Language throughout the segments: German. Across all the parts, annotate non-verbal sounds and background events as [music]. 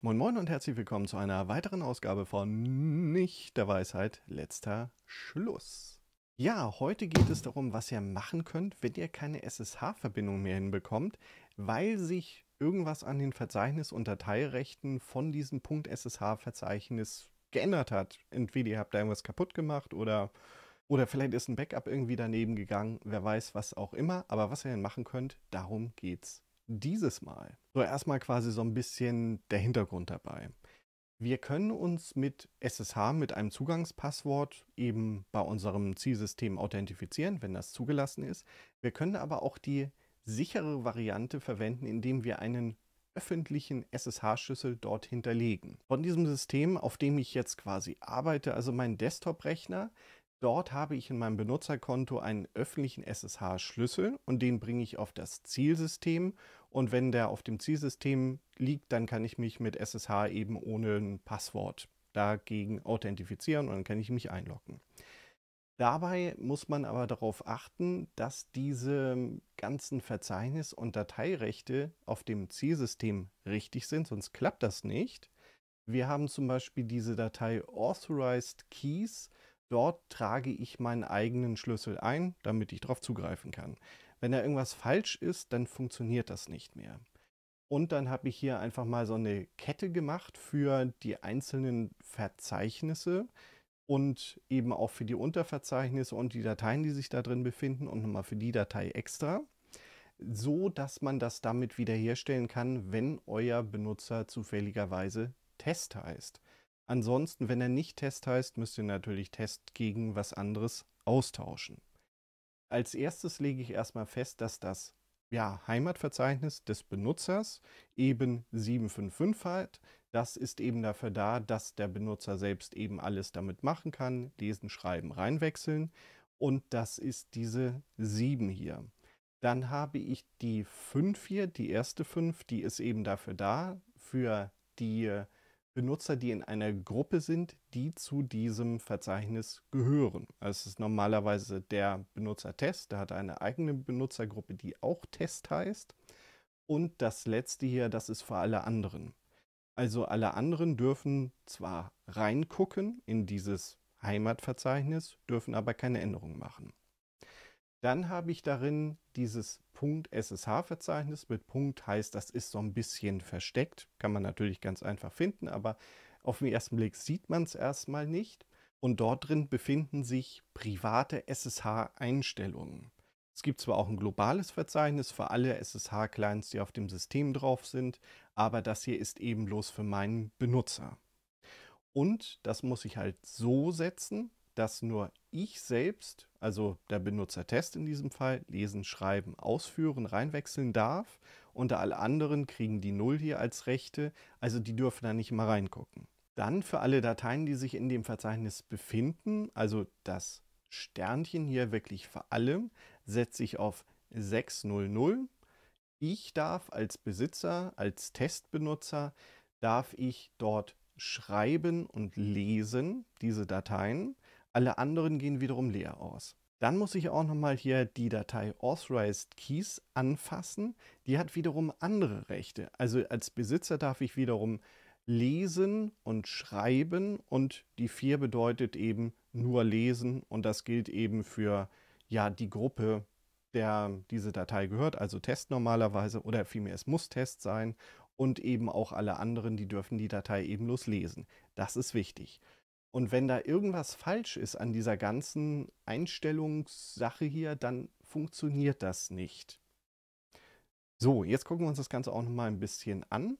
Moin Moin und herzlich willkommen zu einer weiteren Ausgabe von Nicht der Weisheit, letzter Schluss. Ja, heute geht es darum, was ihr machen könnt, wenn ihr keine SSH-Verbindung mehr hinbekommt, weil sich irgendwas an den Verzeichnis- und Dateirechten von diesem Punkt SSH-Verzeichnis geändert hat. Entweder ihr habt da irgendwas kaputt gemacht oder, oder vielleicht ist ein Backup irgendwie daneben gegangen, wer weiß, was auch immer. Aber was ihr denn machen könnt, darum geht's dieses Mal. So erstmal quasi so ein bisschen der Hintergrund dabei. Wir können uns mit SSH, mit einem Zugangspasswort, eben bei unserem Zielsystem authentifizieren, wenn das zugelassen ist. Wir können aber auch die sichere Variante verwenden, indem wir einen öffentlichen SSH-Schlüssel dort hinterlegen. Von diesem System, auf dem ich jetzt quasi arbeite, also mein Desktop-Rechner, Dort habe ich in meinem Benutzerkonto einen öffentlichen SSH-Schlüssel und den bringe ich auf das Zielsystem und wenn der auf dem Zielsystem liegt, dann kann ich mich mit SSH eben ohne ein Passwort dagegen authentifizieren und dann kann ich mich einloggen. Dabei muss man aber darauf achten, dass diese ganzen Verzeichnis- und Dateirechte auf dem Zielsystem richtig sind, sonst klappt das nicht. Wir haben zum Beispiel diese Datei Authorized Keys. Dort trage ich meinen eigenen Schlüssel ein, damit ich darauf zugreifen kann. Wenn da irgendwas falsch ist, dann funktioniert das nicht mehr. Und dann habe ich hier einfach mal so eine Kette gemacht für die einzelnen Verzeichnisse und eben auch für die Unterverzeichnisse und die Dateien, die sich da drin befinden und nochmal für die Datei extra, so dass man das damit wiederherstellen kann, wenn euer Benutzer zufälligerweise Test heißt. Ansonsten, wenn er nicht Test heißt, müsst ihr natürlich Test gegen was anderes austauschen als erstes lege ich erstmal fest, dass das ja, Heimatverzeichnis des Benutzers eben 755 hat. Das ist eben dafür da, dass der Benutzer selbst eben alles damit machen kann, lesen, schreiben, reinwechseln. Und das ist diese 7 hier. Dann habe ich die 5 hier, die erste 5, die ist eben dafür da, für die Benutzer, die in einer Gruppe sind, die zu diesem Verzeichnis gehören. Also es ist normalerweise der Benutzer-Test, der hat eine eigene Benutzergruppe, die auch Test heißt. Und das letzte hier, das ist für alle anderen. Also alle anderen dürfen zwar reingucken in dieses Heimatverzeichnis, dürfen aber keine Änderungen machen. Dann habe ich darin dieses Punkt SSH-Verzeichnis mit Punkt heißt, das ist so ein bisschen versteckt. Kann man natürlich ganz einfach finden, aber auf den ersten Blick sieht man es erstmal nicht. Und dort drin befinden sich private SSH-Einstellungen. Es gibt zwar auch ein globales Verzeichnis für alle SSH-Clients, die auf dem System drauf sind, aber das hier ist eben bloß für meinen Benutzer. Und das muss ich halt so setzen, dass nur ich selbst also der Benutzertest in diesem Fall, lesen, schreiben, ausführen, reinwechseln darf. Unter alle anderen kriegen die Null hier als Rechte, also die dürfen da nicht mal reingucken. Dann für alle Dateien, die sich in dem Verzeichnis befinden, also das Sternchen hier wirklich für allem, setze ich auf 600. Ich darf als Besitzer, als Testbenutzer, darf ich dort schreiben und lesen, diese Dateien. Alle anderen gehen wiederum leer aus. Dann muss ich auch nochmal hier die Datei Authorized Keys anfassen. Die hat wiederum andere Rechte. Also als Besitzer darf ich wiederum lesen und schreiben und die 4 bedeutet eben nur lesen und das gilt eben für ja die Gruppe, der diese Datei gehört, also Test normalerweise oder vielmehr es muss Test sein und eben auch alle anderen, die dürfen die Datei eben ebenlos lesen. Das ist wichtig. Und wenn da irgendwas falsch ist an dieser ganzen Einstellungssache hier, dann funktioniert das nicht. So, jetzt gucken wir uns das Ganze auch noch mal ein bisschen an.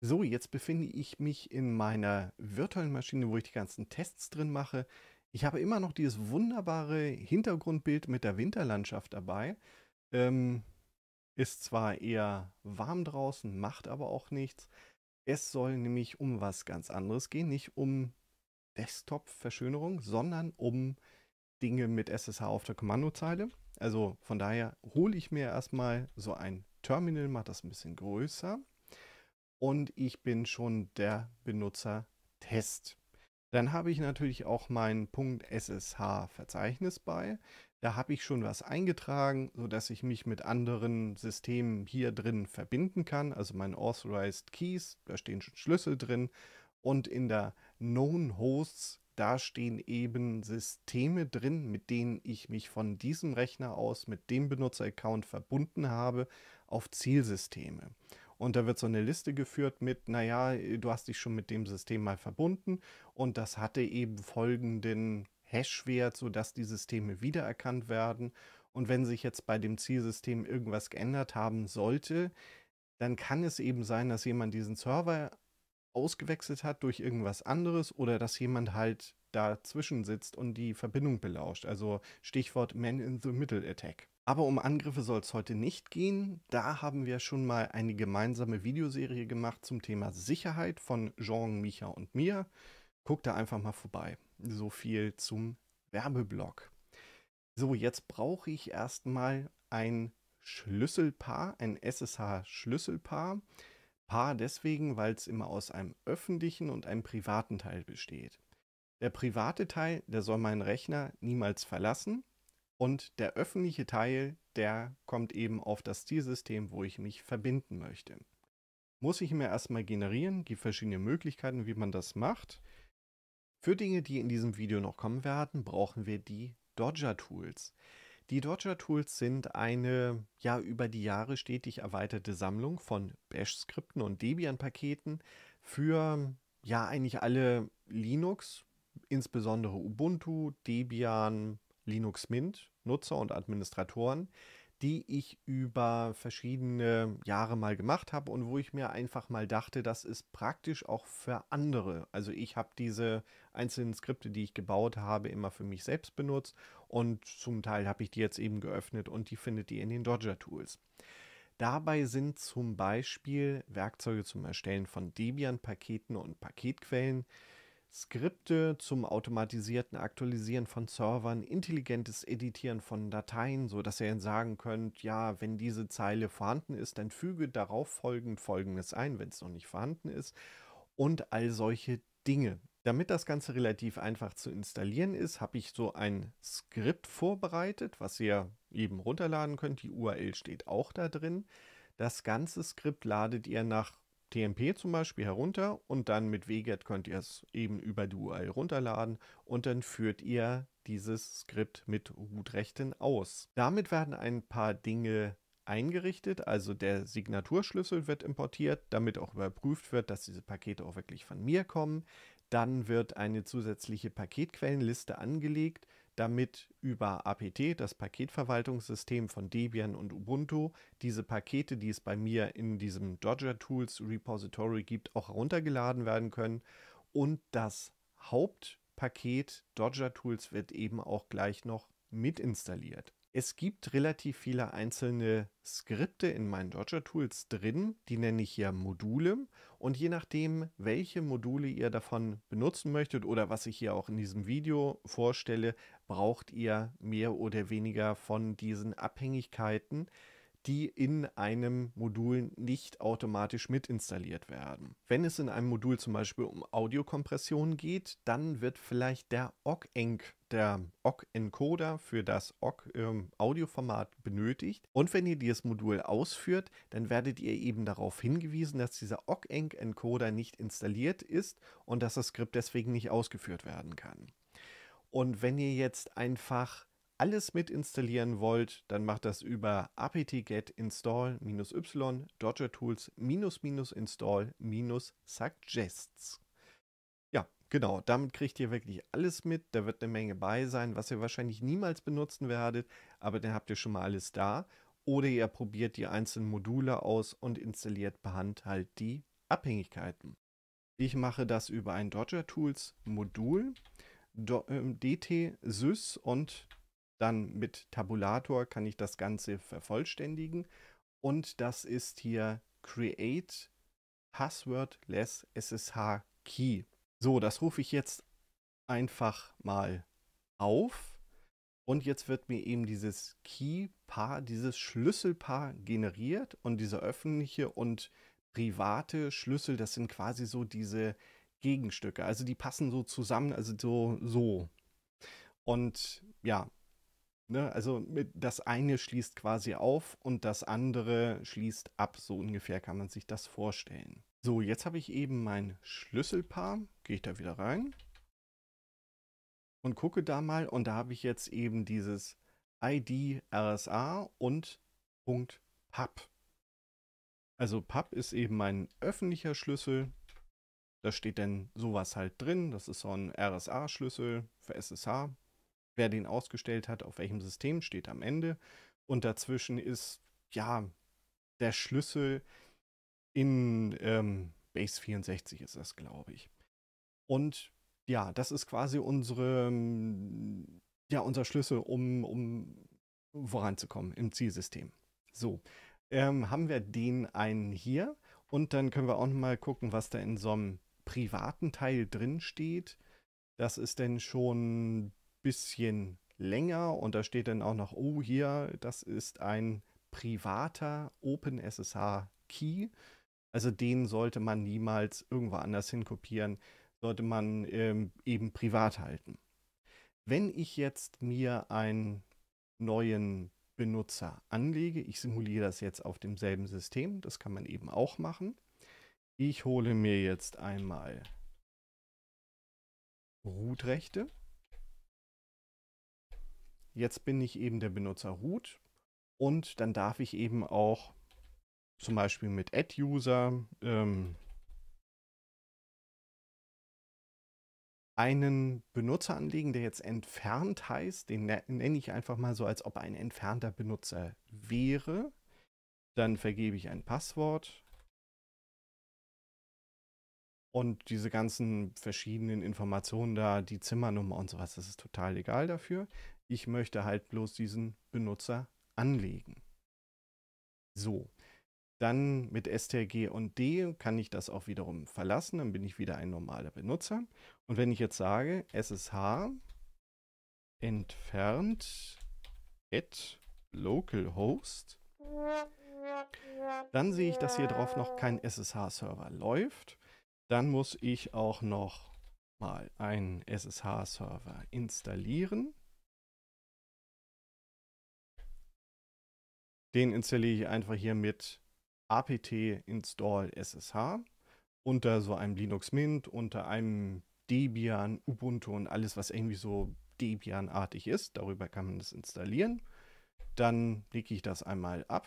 So, jetzt befinde ich mich in meiner virtuellen Maschine, wo ich die ganzen Tests drin mache. Ich habe immer noch dieses wunderbare Hintergrundbild mit der Winterlandschaft dabei. Ähm, ist zwar eher warm draußen, macht aber auch nichts. Es soll nämlich um was ganz anderes gehen, nicht um Desktop-Verschönerung, sondern um Dinge mit SSH auf der Kommandozeile. Also von daher hole ich mir erstmal so ein Terminal, mache das ein bisschen größer und ich bin schon der Benutzer Test. Dann habe ich natürlich auch mein .ssh-Verzeichnis bei. Da habe ich schon was eingetragen, sodass ich mich mit anderen Systemen hier drin verbinden kann. Also meine Authorized Keys, da stehen schon Schlüssel drin und in der Known Hosts, da stehen eben Systeme drin, mit denen ich mich von diesem Rechner aus mit dem Benutzeraccount verbunden habe, auf Zielsysteme. Und da wird so eine Liste geführt mit, naja, du hast dich schon mit dem System mal verbunden und das hatte eben folgenden Hash-Wert, sodass die Systeme wiedererkannt werden. Und wenn sich jetzt bei dem Zielsystem irgendwas geändert haben sollte, dann kann es eben sein, dass jemand diesen Server ausgewechselt hat durch irgendwas anderes oder dass jemand halt dazwischen sitzt und die Verbindung belauscht. Also Stichwort Man in the Middle Attack. Aber um Angriffe soll es heute nicht gehen. Da haben wir schon mal eine gemeinsame Videoserie gemacht zum Thema Sicherheit von Jean, Micha und mir. Guckt da einfach mal vorbei. So viel zum Werbeblock. So, jetzt brauche ich erstmal ein Schlüsselpaar, ein SSH-Schlüsselpaar. Paar deswegen, weil es immer aus einem öffentlichen und einem privaten Teil besteht. Der private Teil, der soll meinen Rechner niemals verlassen und der öffentliche Teil, der kommt eben auf das Zielsystem, wo ich mich verbinden möchte. Muss ich mir erstmal generieren, gibt verschiedene Möglichkeiten, wie man das macht. Für Dinge, die in diesem Video noch kommen werden, brauchen wir die Dodger Tools. Die Dodger Tools sind eine ja über die Jahre stetig erweiterte Sammlung von Bash-Skripten und Debian-Paketen für ja eigentlich alle Linux, insbesondere Ubuntu, Debian, Linux Mint, Nutzer und Administratoren, die ich über verschiedene Jahre mal gemacht habe und wo ich mir einfach mal dachte, das ist praktisch auch für andere. Also ich habe diese einzelnen Skripte, die ich gebaut habe, immer für mich selbst benutzt und zum Teil habe ich die jetzt eben geöffnet und die findet ihr in den Dodger Tools. Dabei sind zum Beispiel Werkzeuge zum Erstellen von Debian-Paketen und Paketquellen, Skripte zum automatisierten Aktualisieren von Servern, intelligentes Editieren von Dateien, sodass ihr sagen könnt, ja, wenn diese Zeile vorhanden ist, dann füge darauf folgend folgendes ein, wenn es noch nicht vorhanden ist und all solche Dinge. Damit das Ganze relativ einfach zu installieren ist, habe ich so ein Skript vorbereitet, was ihr eben runterladen könnt. Die URL steht auch da drin. Das ganze Skript ladet ihr nach TMP zum Beispiel herunter und dann mit WGET könnt ihr es eben über die URL runterladen und dann führt ihr dieses Skript mit root aus. Damit werden ein paar Dinge eingerichtet, also der Signaturschlüssel wird importiert, damit auch überprüft wird, dass diese Pakete auch wirklich von mir kommen. Dann wird eine zusätzliche Paketquellenliste angelegt, damit über APT, das Paketverwaltungssystem von Debian und Ubuntu, diese Pakete, die es bei mir in diesem Dodger Tools Repository gibt, auch heruntergeladen werden können. Und das Hauptpaket Dodger Tools wird eben auch gleich noch mit installiert. Es gibt relativ viele einzelne Skripte in meinen Dodger Tools drin, die nenne ich hier Module. Und je nachdem, welche Module ihr davon benutzen möchtet oder was ich hier auch in diesem Video vorstelle, braucht ihr mehr oder weniger von diesen Abhängigkeiten die in einem Modul nicht automatisch mit installiert werden. Wenn es in einem Modul zum Beispiel um Audiokompression geht, dann wird vielleicht der OGENC der OGG-Encoder für das OGG-Audioformat ähm, benötigt. Und wenn ihr dieses Modul ausführt, dann werdet ihr eben darauf hingewiesen, dass dieser OGG-Encoder nicht installiert ist und dass das Skript deswegen nicht ausgeführt werden kann. Und wenn ihr jetzt einfach alles mit installieren wollt, dann macht das über apt-get install-y Dodger Tools minus minus install minus suggests. Ja, genau, damit kriegt ihr wirklich alles mit. Da wird eine Menge bei sein, was ihr wahrscheinlich niemals benutzen werdet, aber dann habt ihr schon mal alles da. Oder ihr probiert die einzelnen Module aus und installiert per Hand halt die Abhängigkeiten. Ich mache das über ein Dodger Tools Modul, DT, ähm, SYS und dann mit Tabulator kann ich das Ganze vervollständigen. Und das ist hier Create Passwordless SSH Key. So, das rufe ich jetzt einfach mal auf. Und jetzt wird mir eben dieses Key-Paar, dieses Schlüsselpaar generiert und dieser öffentliche und private Schlüssel, das sind quasi so diese Gegenstücke. Also die passen so zusammen, also so, so. Und ja, Ne, also das eine schließt quasi auf und das andere schließt ab. So ungefähr kann man sich das vorstellen. So, jetzt habe ich eben mein Schlüsselpaar. Gehe ich da wieder rein und gucke da mal. Und da habe ich jetzt eben dieses ID RSA und Punkt .pub. Also pub ist eben mein öffentlicher Schlüssel. Da steht dann sowas halt drin. Das ist so ein RSA-Schlüssel für SSH wer den ausgestellt hat, auf welchem System steht am Ende. Und dazwischen ist ja der Schlüssel in ähm, Base 64 ist das, glaube ich. Und ja, das ist quasi unsere, ja, unser Schlüssel, um, um voranzukommen im Zielsystem. So, ähm, haben wir den einen hier und dann können wir auch mal gucken, was da in so einem privaten Teil drin steht. Das ist denn schon bisschen länger und da steht dann auch noch, oh hier, das ist ein privater OpenSSH-Key. Also den sollte man niemals irgendwo anders hin kopieren, sollte man ähm, eben privat halten. Wenn ich jetzt mir einen neuen Benutzer anlege, ich simuliere das jetzt auf demselben System, das kann man eben auch machen. Ich hole mir jetzt einmal Root-Rechte Jetzt bin ich eben der Benutzer root und dann darf ich eben auch zum Beispiel mit Add-User ähm, einen Benutzer anlegen, der jetzt entfernt heißt. Den ne-, nenne ich einfach mal so, als ob ein entfernter Benutzer wäre. Dann vergebe ich ein Passwort und diese ganzen verschiedenen Informationen da, die Zimmernummer und sowas, das ist total egal dafür. Ich möchte halt bloß diesen Benutzer anlegen. So, dann mit STRG und D kann ich das auch wiederum verlassen, dann bin ich wieder ein normaler Benutzer. Und wenn ich jetzt sage SSH entfernt at localhost, dann sehe ich, dass hier drauf noch kein SSH-Server läuft dann muss ich auch noch mal einen SSH-Server installieren. Den installiere ich einfach hier mit apt install SSH unter so einem Linux Mint, unter einem Debian, Ubuntu und alles, was irgendwie so Debian-artig ist. Darüber kann man das installieren. Dann lege ich das einmal ab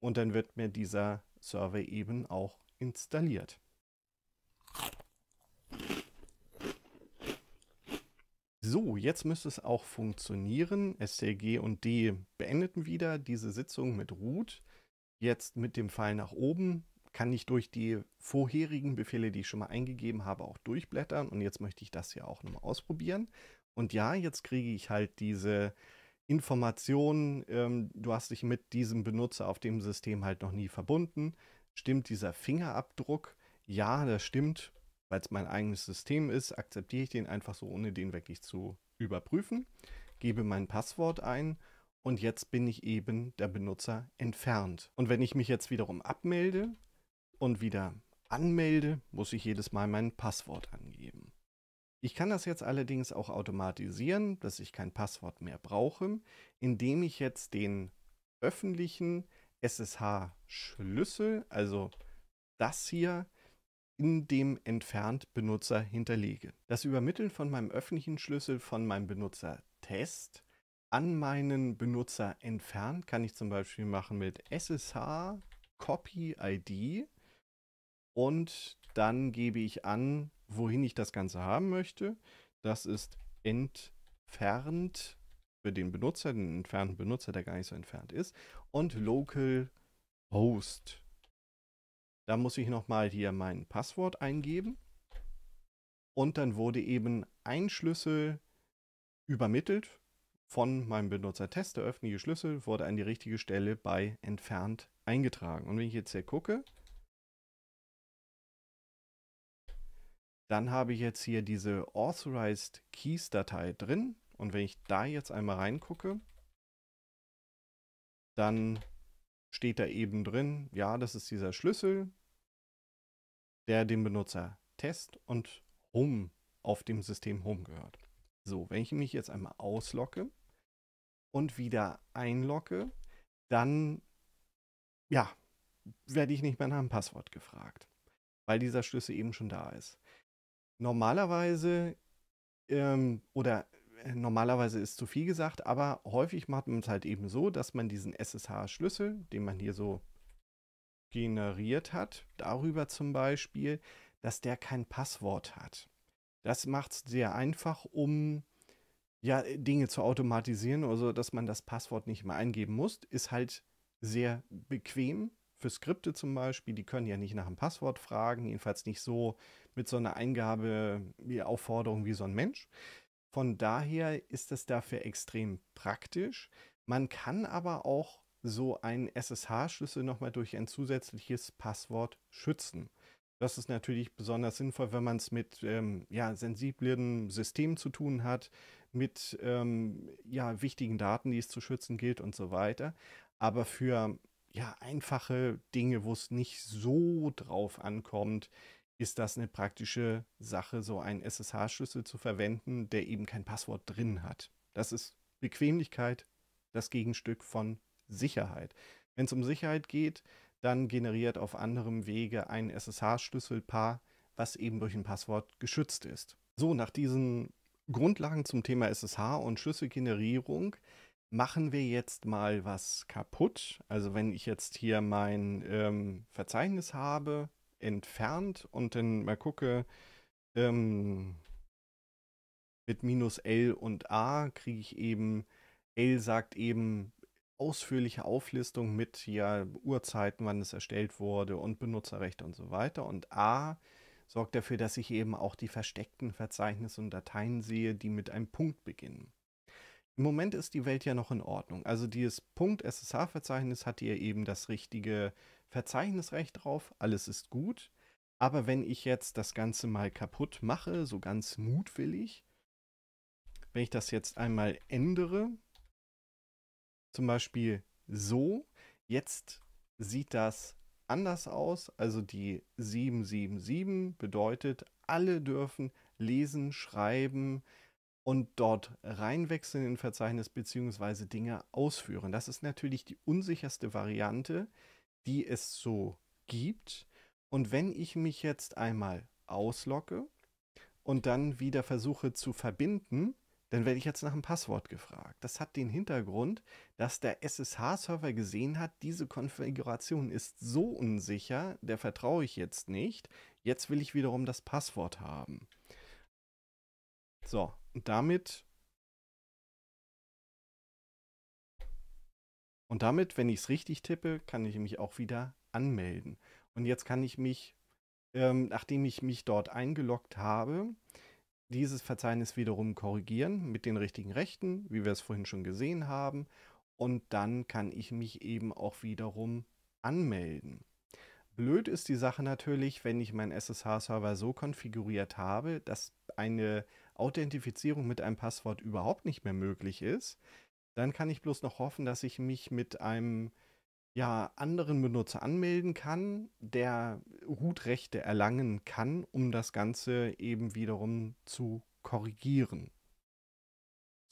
und dann wird mir dieser Server eben auch installiert. So, jetzt müsste es auch funktionieren. STLG und D beendeten wieder diese Sitzung mit Root. Jetzt mit dem Pfeil nach oben kann ich durch die vorherigen Befehle, die ich schon mal eingegeben habe, auch durchblättern. Und jetzt möchte ich das hier auch nochmal ausprobieren. Und ja, jetzt kriege ich halt diese Informationen, ähm, du hast dich mit diesem Benutzer auf dem System halt noch nie verbunden. Stimmt dieser Fingerabdruck? Ja, das stimmt weil es mein eigenes System ist, akzeptiere ich den einfach so, ohne den wirklich zu überprüfen, gebe mein Passwort ein und jetzt bin ich eben der Benutzer entfernt. Und wenn ich mich jetzt wiederum abmelde und wieder anmelde, muss ich jedes Mal mein Passwort angeben. Ich kann das jetzt allerdings auch automatisieren, dass ich kein Passwort mehr brauche, indem ich jetzt den öffentlichen SSH-Schlüssel, also das hier, in dem Entfernt-Benutzer hinterlege. Das Übermitteln von meinem öffentlichen Schlüssel von meinem Benutzer Test an meinen Benutzer entfernt kann ich zum Beispiel machen mit SSH Copy ID und dann gebe ich an, wohin ich das Ganze haben möchte. Das ist entfernt für den Benutzer, den entfernten Benutzer, der gar nicht so entfernt ist, und Local Host da muss ich nochmal hier mein Passwort eingeben. Und dann wurde eben ein Schlüssel übermittelt von meinem Benutzer Test. Der öffentliche Schlüssel wurde an die richtige Stelle bei entfernt eingetragen. Und wenn ich jetzt hier gucke, dann habe ich jetzt hier diese Authorized Keys Datei drin. Und wenn ich da jetzt einmal reingucke, dann steht da eben drin, ja, das ist dieser Schlüssel, der dem Benutzer Test und Home auf dem System Home gehört. So, wenn ich mich jetzt einmal auslocke und wieder einlocke, dann, ja, werde ich nicht mehr nach dem Passwort gefragt, weil dieser Schlüssel eben schon da ist. Normalerweise ähm, oder äh, normalerweise ist zu viel gesagt, aber häufig macht man es halt eben so, dass man diesen SSH-Schlüssel, den man hier so generiert hat, darüber zum Beispiel, dass der kein Passwort hat. Das macht es sehr einfach, um ja, Dinge zu automatisieren, also dass man das Passwort nicht mehr eingeben muss. Ist halt sehr bequem für Skripte zum Beispiel. Die können ja nicht nach einem Passwort fragen, jedenfalls nicht so mit so einer Eingabe, Aufforderung wie so ein Mensch. Von daher ist es dafür extrem praktisch. Man kann aber auch so einen SSH-Schlüssel nochmal durch ein zusätzliches Passwort schützen. Das ist natürlich besonders sinnvoll, wenn man es mit ähm, ja, sensiblen Systemen zu tun hat, mit ähm, ja, wichtigen Daten, die es zu schützen gilt und so weiter. Aber für ja, einfache Dinge, wo es nicht so drauf ankommt, ist das eine praktische Sache, so einen SSH-Schlüssel zu verwenden, der eben kein Passwort drin hat. Das ist Bequemlichkeit, das Gegenstück von Sicherheit. Wenn es um Sicherheit geht, dann generiert auf anderem Wege ein SSH-Schlüsselpaar, was eben durch ein Passwort geschützt ist. So, nach diesen Grundlagen zum Thema SSH und Schlüsselgenerierung machen wir jetzt mal was kaputt. Also wenn ich jetzt hier mein ähm, Verzeichnis habe, entfernt und dann mal gucke, ähm, mit minus L und A kriege ich eben, L sagt eben ausführliche Auflistung mit ja, Uhrzeiten, wann es erstellt wurde und Benutzerrechte und so weiter. Und A sorgt dafür, dass ich eben auch die versteckten Verzeichnisse und Dateien sehe, die mit einem Punkt beginnen. Im Moment ist die Welt ja noch in Ordnung. Also dieses Punkt SSH-Verzeichnis hat ihr eben das richtige Verzeichnisrecht drauf, alles ist gut. Aber wenn ich jetzt das Ganze mal kaputt mache, so ganz mutwillig, wenn ich das jetzt einmal ändere, zum Beispiel so, jetzt sieht das anders aus. Also die 777 bedeutet, alle dürfen lesen, schreiben und dort reinwechseln in Verzeichnis bzw. Dinge ausführen. Das ist natürlich die unsicherste Variante, die es so gibt. Und wenn ich mich jetzt einmal auslocke und dann wieder versuche zu verbinden, dann werde ich jetzt nach einem Passwort gefragt. Das hat den Hintergrund, dass der SSH-Server gesehen hat, diese Konfiguration ist so unsicher, der vertraue ich jetzt nicht. Jetzt will ich wiederum das Passwort haben. So, und damit Und damit, wenn ich es richtig tippe, kann ich mich auch wieder anmelden. Und jetzt kann ich mich, ähm, nachdem ich mich dort eingeloggt habe, dieses Verzeichnis wiederum korrigieren mit den richtigen Rechten, wie wir es vorhin schon gesehen haben. Und dann kann ich mich eben auch wiederum anmelden. Blöd ist die Sache natürlich, wenn ich meinen SSH-Server so konfiguriert habe, dass eine Authentifizierung mit einem Passwort überhaupt nicht mehr möglich ist dann kann ich bloß noch hoffen, dass ich mich mit einem ja, anderen Benutzer anmelden kann, der root erlangen kann, um das Ganze eben wiederum zu korrigieren.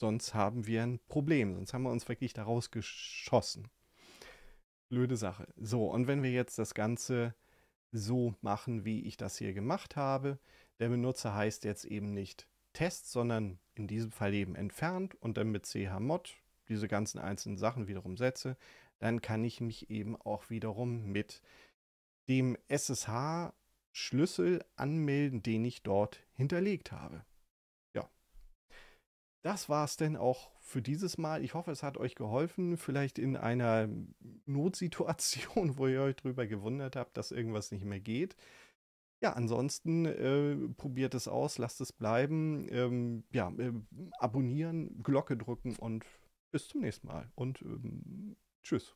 Sonst haben wir ein Problem, sonst haben wir uns wirklich da rausgeschossen. Blöde Sache. So, und wenn wir jetzt das Ganze so machen, wie ich das hier gemacht habe, der Benutzer heißt jetzt eben nicht Test, sondern in diesem Fall eben entfernt und dann mit chmod diese ganzen einzelnen Sachen wiederum setze, dann kann ich mich eben auch wiederum mit dem SSH-Schlüssel anmelden, den ich dort hinterlegt habe. Ja, das war es denn auch für dieses Mal. Ich hoffe, es hat euch geholfen, vielleicht in einer Notsituation, [laughs] wo ihr euch drüber gewundert habt, dass irgendwas nicht mehr geht. Ja, ansonsten äh, probiert es aus, lasst es bleiben. Ähm, ja, äh, abonnieren, Glocke drücken und bis zum nächsten Mal und ähm, tschüss.